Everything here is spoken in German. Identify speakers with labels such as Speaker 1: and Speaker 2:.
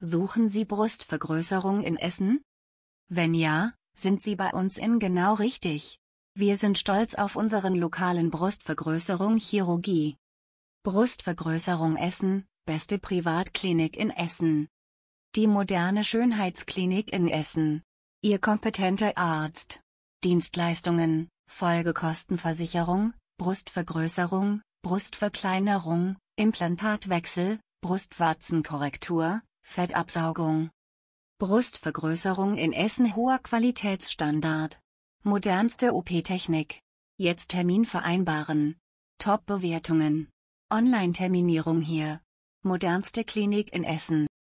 Speaker 1: Suchen Sie Brustvergrößerung in Essen? Wenn ja, sind Sie bei uns in genau richtig. Wir sind stolz auf unseren lokalen Brustvergrößerung Chirurgie. Brustvergrößerung Essen, beste Privatklinik in Essen. Die moderne Schönheitsklinik in Essen. Ihr kompetenter Arzt. Dienstleistungen, Folgekostenversicherung, Brustvergrößerung, Brustverkleinerung, Implantatwechsel, Brustwarzenkorrektur, Fettabsaugung. Brustvergrößerung in Essen hoher Qualitätsstandard. Modernste OP-Technik. Jetzt Termin vereinbaren. Top-Bewertungen. Online-Terminierung hier. Modernste Klinik in Essen.